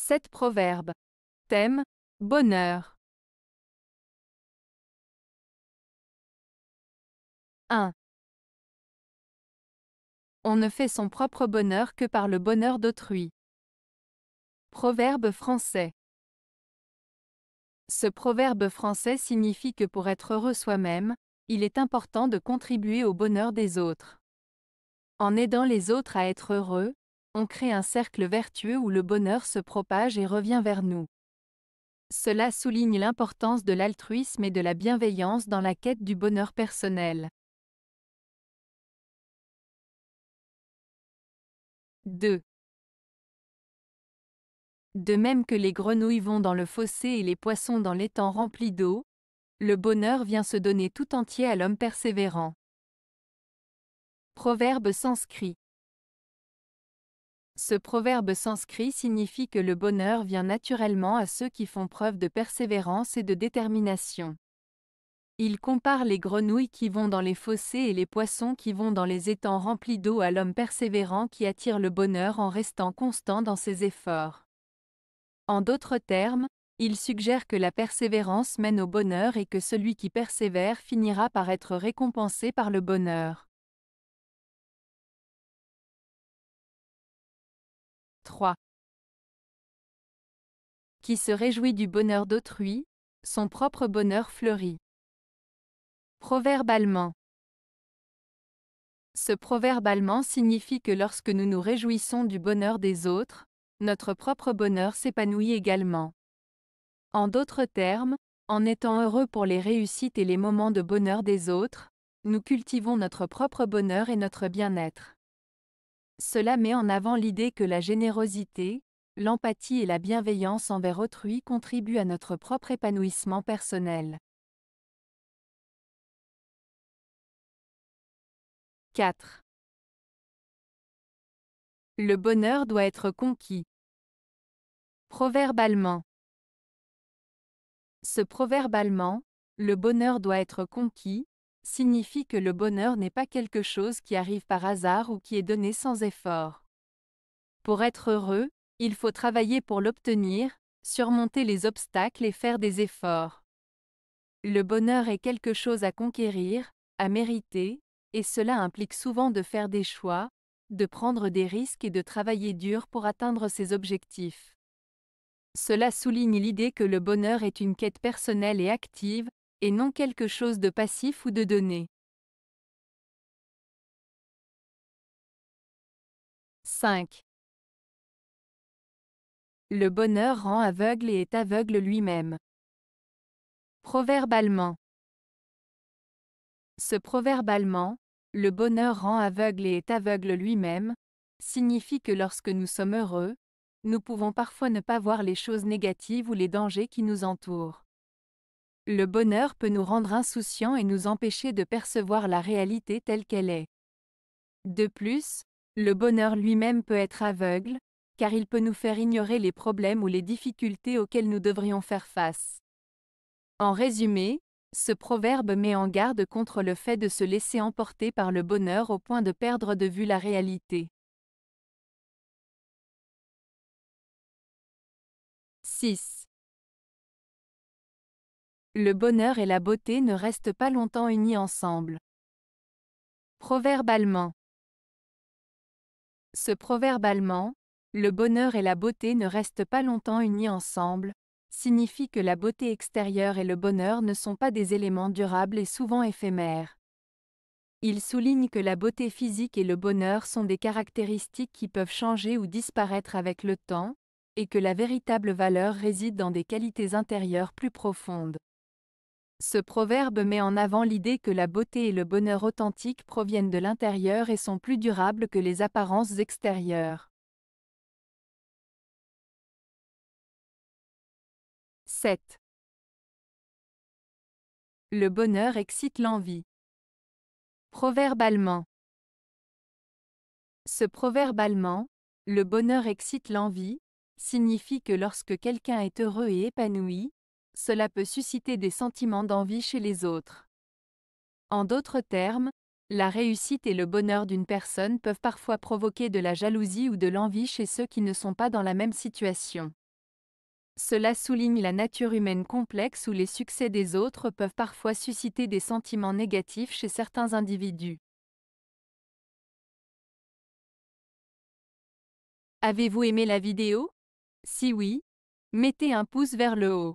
7 proverbes. Thème Bonheur. 1. On ne fait son propre bonheur que par le bonheur d'autrui. Proverbe français. Ce proverbe français signifie que pour être heureux soi-même, il est important de contribuer au bonheur des autres. En aidant les autres à être heureux, on crée un cercle vertueux où le bonheur se propage et revient vers nous. Cela souligne l'importance de l'altruisme et de la bienveillance dans la quête du bonheur personnel. 2. De même que les grenouilles vont dans le fossé et les poissons dans l'étang rempli d'eau, le bonheur vient se donner tout entier à l'homme persévérant. Proverbe sanskrit. Ce proverbe sanskrit signifie que le bonheur vient naturellement à ceux qui font preuve de persévérance et de détermination. Il compare les grenouilles qui vont dans les fossés et les poissons qui vont dans les étangs remplis d'eau à l'homme persévérant qui attire le bonheur en restant constant dans ses efforts. En d'autres termes, il suggère que la persévérance mène au bonheur et que celui qui persévère finira par être récompensé par le bonheur. Qui se réjouit du bonheur d'autrui, son propre bonheur fleurit. Proverbe Ce proverbe allemand signifie que lorsque nous nous réjouissons du bonheur des autres, notre propre bonheur s'épanouit également. En d'autres termes, en étant heureux pour les réussites et les moments de bonheur des autres, nous cultivons notre propre bonheur et notre bien-être. Cela met en avant l'idée que la générosité, l'empathie et la bienveillance envers autrui contribuent à notre propre épanouissement personnel. 4. Le bonheur doit être conquis. Proverbe Ce proverbe le bonheur doit être conquis, signifie que le bonheur n'est pas quelque chose qui arrive par hasard ou qui est donné sans effort. Pour être heureux, il faut travailler pour l'obtenir, surmonter les obstacles et faire des efforts. Le bonheur est quelque chose à conquérir, à mériter, et cela implique souvent de faire des choix, de prendre des risques et de travailler dur pour atteindre ses objectifs. Cela souligne l'idée que le bonheur est une quête personnelle et active, et non quelque chose de passif ou de donné. 5. Le bonheur rend aveugle et est aveugle lui-même. Proverbe Ce proverbe allemand, le bonheur rend aveugle et est aveugle lui-même, signifie que lorsque nous sommes heureux, nous pouvons parfois ne pas voir les choses négatives ou les dangers qui nous entourent. Le bonheur peut nous rendre insouciants et nous empêcher de percevoir la réalité telle qu'elle est. De plus, le bonheur lui-même peut être aveugle, car il peut nous faire ignorer les problèmes ou les difficultés auxquelles nous devrions faire face. En résumé, ce proverbe met en garde contre le fait de se laisser emporter par le bonheur au point de perdre de vue la réalité. 6. Le bonheur et la beauté ne restent pas longtemps unis ensemble. Proverbe allemand. Ce proverbe allemand, le bonheur et la beauté ne restent pas longtemps unis ensemble, signifie que la beauté extérieure et le bonheur ne sont pas des éléments durables et souvent éphémères. Il souligne que la beauté physique et le bonheur sont des caractéristiques qui peuvent changer ou disparaître avec le temps, et que la véritable valeur réside dans des qualités intérieures plus profondes. Ce proverbe met en avant l'idée que la beauté et le bonheur authentiques proviennent de l'intérieur et sont plus durables que les apparences extérieures. 7. Le bonheur excite l'envie. Proverbe allemand. Ce proverbe allemand, le bonheur excite l'envie, signifie que lorsque quelqu'un est heureux et épanoui, cela peut susciter des sentiments d'envie chez les autres. En d'autres termes, la réussite et le bonheur d'une personne peuvent parfois provoquer de la jalousie ou de l'envie chez ceux qui ne sont pas dans la même situation. Cela souligne la nature humaine complexe où les succès des autres peuvent parfois susciter des sentiments négatifs chez certains individus. Avez-vous aimé la vidéo Si oui, mettez un pouce vers le haut.